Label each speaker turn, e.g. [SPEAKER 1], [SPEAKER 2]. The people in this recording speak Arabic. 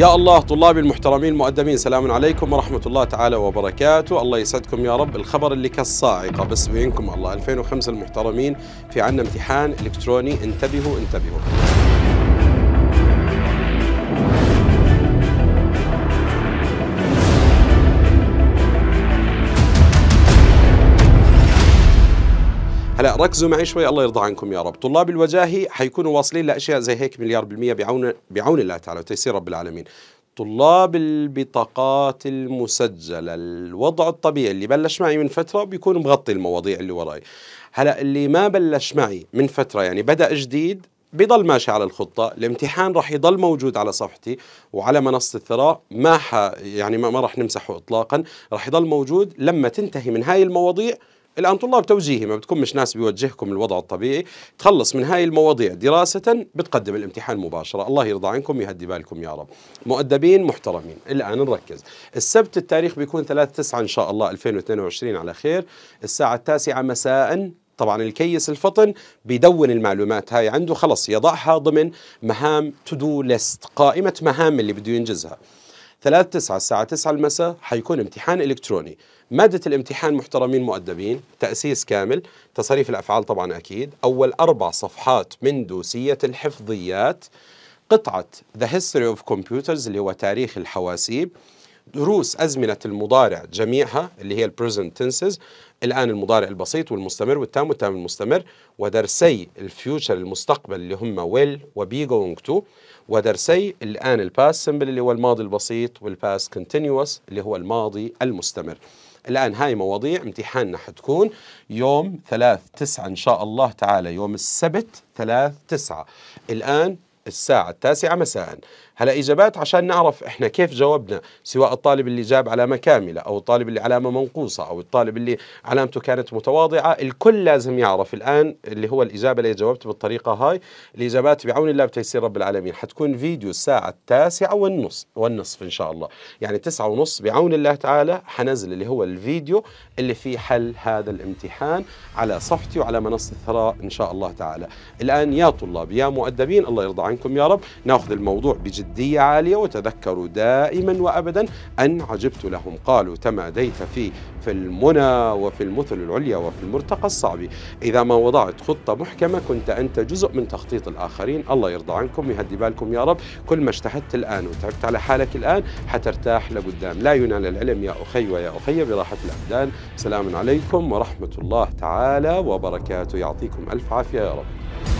[SPEAKER 1] يا الله طلابي المحترمين المؤدبين سلام عليكم ورحمة الله تعالى وبركاته الله يسعدكم يا رب الخبر اللي كالصاعقة بس بينكم الله 2005 المحترمين في عنا امتحان إلكتروني انتبهوا انتبهوا هلا ركزوا معي شوي الله يرضى عنكم يا رب طلاب الوجاهي حيكونوا واصلين لاشياء زي هيك مليار بالمية بعون بعون الله تعالى وتيسير رب العالمين طلاب البطاقات المسجلة الوضع الطبيعي اللي بلش معي من فترة بيكون مغطي المواضيع اللي وراي هلا اللي ما بلش معي من فترة يعني بدأ جديد بضل ماشي على الخطة الامتحان راح يضل موجود على صفحتي وعلى منصة الثراء ما ح... يعني ما, ما راح نمسحه إطلاقا راح يضل موجود لما تنتهي من هاي المواضيع الآن طلاب توجيهي ما بتكون مش ناس بيوجهكم الوضع الطبيعي تخلص من هاي المواضيع دراسة بتقدم الامتحان مباشرة الله يرضى عنكم يهدي بالكم يا رب مؤدبين محترمين الآن نركز السبت التاريخ بيكون 3 9 إن شاء الله 2022 على خير الساعة التاسعة مساء طبعا الكيس الفطن بيدون المعلومات هاي عنده خلص يضعها ضمن مهام تو دو ليست قائمة مهام اللي بده ينجزها 3 9 الساعة 9 المساء حيكون امتحان إلكتروني مادة الامتحان محترمين مؤدبين تأسيس كامل تصريف الأفعال طبعا أكيد أول أربع صفحات من دوسية الحفظيات قطعة The History of Computers اللي هو تاريخ الحواسيب دروس أزمنة المضارع جميعها اللي هي البريزنت تنسز الآن المضارع البسيط والمستمر والتام والتام المستمر ودرسي الفيوتشر المستقبل اللي هم ويل وبي جوينج تو ودرسي الآن الباس سمبل اللي هو الماضي البسيط والباس كونتينيوس اللي هو الماضي المستمر الآن هاي مواضيع امتحاننا حتكون يوم ثلاث تسعة إن شاء الله تعالى يوم السبت ثلاث تسعة الآن الساعة التاسعة مساء هلا اجابات عشان نعرف إحنا كيف جاوبنا سواء الطالب اللي جاب علامة كاملة أو الطالب اللي علامة منقوصة أو الطالب اللي علامته كانت متواضعة الكل لازم يعرف الآن اللي هو الإجابة اللي جاوبت بالطريقة هاي الإجابات بعون الله بتيسير رب العالمين حتكون فيديو الساعة التاسعة والنص والنصف إن شاء الله يعني تسعة ونص بعون الله تعالى حنزل اللي هو الفيديو اللي فيه حل هذا الامتحان على صفحتي وعلى منصة الثراء إن شاء الله تعالى الآن يا طلاب يا مؤدبين الله يرضى عنكم يا رب ناخذ الموضوع بجد مادية عالية وتذكروا دائما وأبدا أن عجبت لهم قالوا تماديت في في المنى وفي المثل العليا وفي المرتقى الصعب إذا ما وضعت خطة محكمة كنت أنت جزء من تخطيط الآخرين الله يرضى عنكم ويهدي بالكم يا رب كل ما اجتهدت الآن وتعبت على حالك الآن حترتاح لقدام لا ينال العلم يا أخي ويا أخي براحة الأبدان سلام عليكم ورحمة الله تعالى وبركاته يعطيكم ألف عافية يا رب